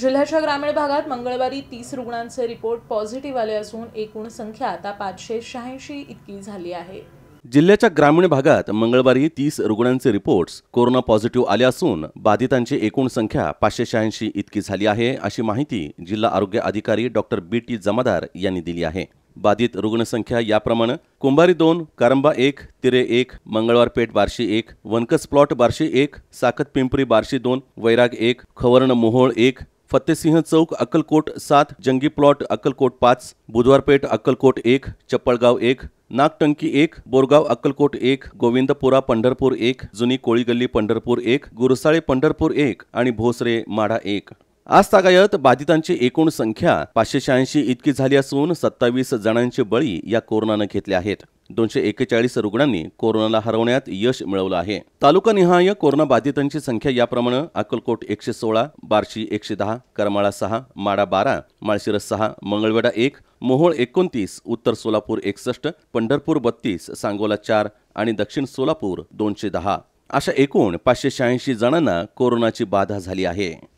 जिल्ह्याच्या ग्रामीण भागात मंगळवारी तीस रुग्णांचे रिपोर्ट पॉझिटिव्ह आले असून एकूण संख्या आता पाचशे शहाऐंशी इतकी झाली आहे जिल्ह्याच्या ग्रामीण भागात मंगळवारी तीस रुग्णांचे रिपोर्ट्स कोरोना पॉझिटिव्ह आले असून बाधितांची एकूण संख्या पाचशे शहाऐंशी इतकी झाली आहे अशी माहिती जिल्हा आरोग्य अधिकारी डॉक्टर बी टी जमादार यांनी दिली आहे बाधित रुग्णसंख्या याप्रमाणे कुंभारी दोन करंबा एक तिरे एक मंगळवार पेठ बारशी एक वनकस प्लॉट बारशी एक साखत पिंपरी बार्शी दोन वैराग एक खवर्ण मोहोळ एक फतेसिंह चौक अक्कलकोट सात जंगी प्लॉट अक्कलकोट पाच बुधवारपेठ अक्कलकोट एक चप्पळगाव एक नागटंकी एक बोरगाव अक्कलकोट एक गोविंदपुरा पंढरपूर एक जुनी कोळीगल्ली पंढरपूर एक गुरसाळे पंढरपूर एक आणि भोसरे माढा एक आज तागायत बाधितांची एकूण संख्या पाचशे शहाऐंशी इतकी झाली असून सत्तावीस जणांचे बळी या कोरोनानं घेतले आहेत दोनशे एकेचाळीस रुग्णांनी कोरोनाला हरवण्यात यश मिळवलं आहे तालुकानिहाय कोरोना बाधितांची संख्या याप्रमाणे अक्कलकोट एकशे सोळा बार्शी एकशे दहा करमाळा सहा माडा बारा माळशिरस सहा मंगळवेढा एक मोहोळ एकोणतीस उत्तर सोलापूर एकसष्ट पंढरपूर बत्तीस सांगोला चार आणि दक्षिण सोलापूर दोनशे दहा अशा एकूण पाचशे शहाऐंशी जणांना कोरोनाची बाधा झाली आहे